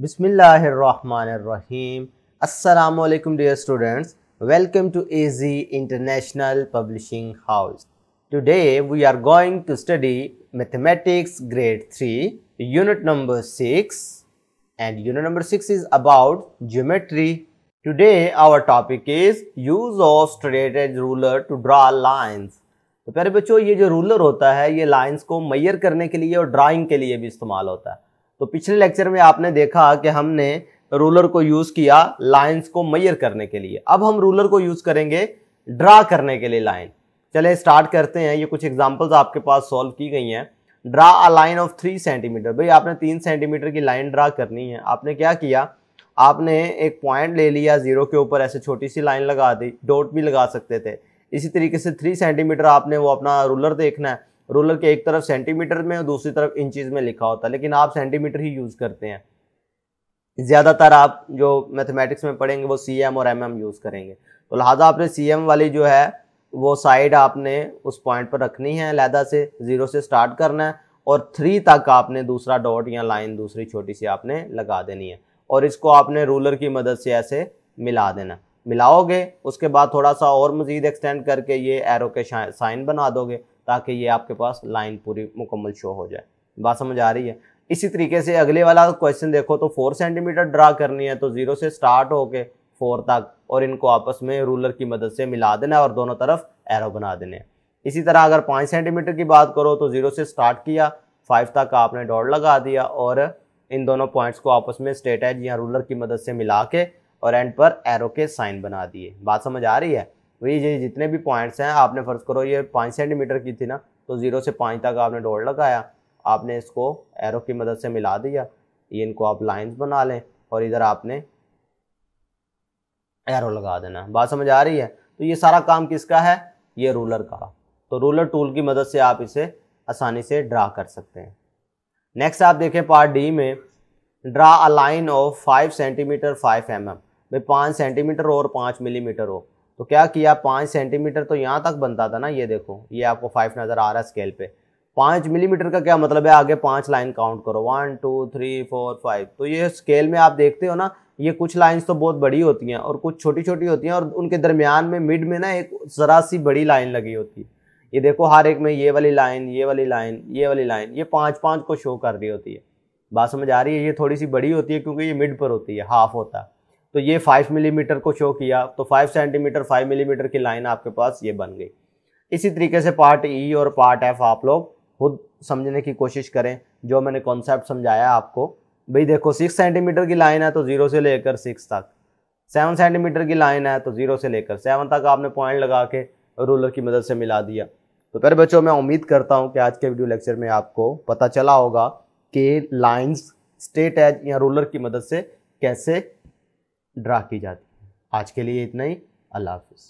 बिसमीम अल्लाम dear students welcome to A G international publishing house today we are going to study mathematics grade three unit number six and unit number six is about geometry today our topic is use of straightedge ruler to draw lines तो प्यारे बच्चों ये जो ruler होता है ये lines को मैयर करने के लिए और ड्राइंग के लिए भी इस्तेमाल होता है तो पिछले लेक्चर में आपने देखा कि हमने रूलर को यूज किया लाइंस को मैयर करने के लिए अब हम रूलर को यूज करेंगे ड्रा करने के लिए लाइन चले स्टार्ट करते हैं ये कुछ एग्जाम्पल्स आपके पास सॉल्व की गई हैं draw a line of three centimetre भाई आपने तीन सेंटीमीटर की लाइन ड्रा करनी है आपने क्या किया आपने एक पॉइंट ले लिया जीरो के ऊपर ऐसे छोटी सी लाइन लगा दी डॉट भी लगा सकते थे इसी तरीके से थ्री सेंटीमीटर आपने वो अपना रूलर देखना है रोलर के एक तरफ सेंटीमीटर में और दूसरी तरफ इंचज में लिखा होता है लेकिन आप सेंटीमीटर ही यूज़ करते हैं ज़्यादातर आप जो मैथमेटिक्स में पढ़ेंगे वो सी एम और एम एम यूज़ करेंगे तो लिहाजा आपने सी एम वाली जो है वो साइड आपने उस पॉइंट पर रखनी है लहदा से ज़ीरो से स्टार्ट करना है और थ्री तक आपने दूसरा डॉट या लाइन दूसरी छोटी सी आपने लगा देनी है और इसको आपने रूलर की मदद से ऐसे मिला देना मिलाओगे उसके बाद थोड़ा सा और मज़ीद एक्सटेंड करके ये एरो के साइन बना दोगे ताकि ये आपके पास लाइन पूरी मुकम्मल शो हो जाए बात समझ आ रही है इसी तरीके से अगले वाला क्वेश्चन देखो तो फोर सेंटीमीटर ड्रा करनी है तो ज़ीरो से स्टार्ट होके फोर तक और इनको आपस में रूलर की मदद से मिला देना है और दोनों तरफ एरो बना देने हैं इसी तरह अगर पाँच सेंटीमीटर की बात करो तो ज़ीरो से स्टार्ट किया फाइव तक आपने डॉट लगा दिया और इन दोनों पॉइंट्स को आपस में स्ट्रेट एज या रूलर की मदद से मिला के और एंड पर एरो के साइन बना दिए बात समझ आ रही है तो ये जितने भी पॉइंट्स हैं आपने फ़र्ज़ करो ये पाँच सेंटीमीटर की थी ना तो ज़ीरो से पाँच तक आपने डोर लगाया आपने इसको एरो की मदद से मिला दिया ये इनको आप लाइंस बना लें और इधर आपने एरो लगा देना बात समझ आ रही है तो ये सारा काम किसका है ये रूलर का तो रूलर टूल की मदद से आप इसे आसानी से ड्रा कर सकते हैं नेक्स्ट आप देखें पार्ट डी में draw a line of five centimetre five M M भाई पाँच सेंटीमीटर और पाँच मिलीमीटर हो तो क्या किया पाँच सेंटीमीटर तो यहाँ तक बनता था ना ये देखो ये आपको फाइव नज़र आ रहा है स्केल पे पाँच मिलीमीटर का क्या मतलब है आगे पाँच लाइन काउंट करो one two three four five तो ये स्केल में आप देखते हो ना ये कुछ लाइंस तो बहुत बड़ी होती हैं और कुछ छोटी छोटी होती हैं और उनके दरमियान में मिड में ना एक ज़रा सी बड़ी लाइन लगी होती है ये देखो हर एक में ये वाली लाइन ये वाली लाइन ये वाली लाइन ये पाँच पाँच को शो कर रही होती है बात समझ आ रही है ये थोड़ी सी बड़ी होती है क्योंकि ये मिड पर होती है हाफ होता है तो ये फाइव मिलीमीटर को शो किया तो फाइव सेंटीमीटर फाइव मिलीमीटर की लाइन आपके पास ये बन गई इसी तरीके से पार्ट ई e और पार्ट एफ आप लोग खुद समझने की कोशिश करें जो मैंने कॉन्सेप्ट समझाया आपको भाई देखो सिक्स सेंटीमीटर की लाइन है तो ज़ीरो से लेकर सिक्स तक सेवन सेंटीमीटर की लाइन है तो ज़ीरो से लेकर सेवन तक आपने पॉइंट लगा के रूलर की मदद से मिला दिया तो फिर बच्चों मैं उम्मीद करता हूँ कि आज के वीडियो लेक्चर में आपको पता चला होगा कि लाइन्स स्टेट एज या रूलर की मदद से कैसे ड्रा की जाती है आज के लिए इतना ही अल्लाह हाफिज़